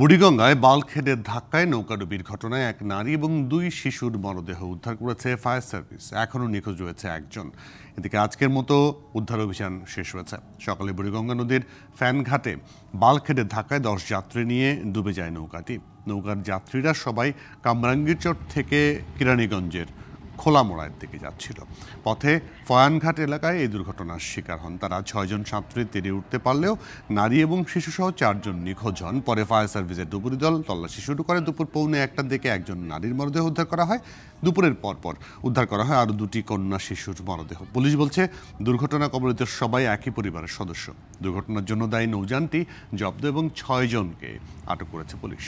বুড়িগঙ্গায় খেদের ধাক্কায় নৌকাডুবির ঘটনায় এক নারী এবং দুই শিশুর মরদেহ উদ্ধার করেছে ফায়ার সার্ভিস এখনও নিখোঁজ রয়েছে একজন এদিকে আজকের মতো উদ্ধার অভিযান শেষ হয়েছে সকালে বুড়িগঙ্গা নদীর ফ্যানঘাটে খেদের ধাক্কায় দশ যাত্রী নিয়ে ডুবে যায় নৌকাটি নৌকার যাত্রীরা সবাই কামরাঙ্গীরচর থেকে কিরানীগঞ্জের মোড়ায়ের দিকে যাচ্ছিল পথে ফয়ানঘাট এলাকায় এই দুর্ঘটনার শিকার হন তারা ছয়জন সাঁতরে তেরে উঠতে পারলেও নারী এবং শিশুসহ চারজন নিখোঁজ হন পরে ফায়ার সার্ভিসের ডুবুরি দল তল্লাশি শুরু করে দুপুর পৌনে একটার দিকে একজন নারীর মরদেহ উদ্ধার করা হয় দুপুরের পরপর উদ্ধার করা হয় আরও দুটি কন্যা শিশুর মরদেহ পুলিশ বলছে দুর্ঘটনা কবলিত সবাই একই পরিবারের সদস্য দুর্ঘটনার জন্য দায়ী নৌযানটি জব্দ এবং ছয়জনকে আটক করেছে পুলিশ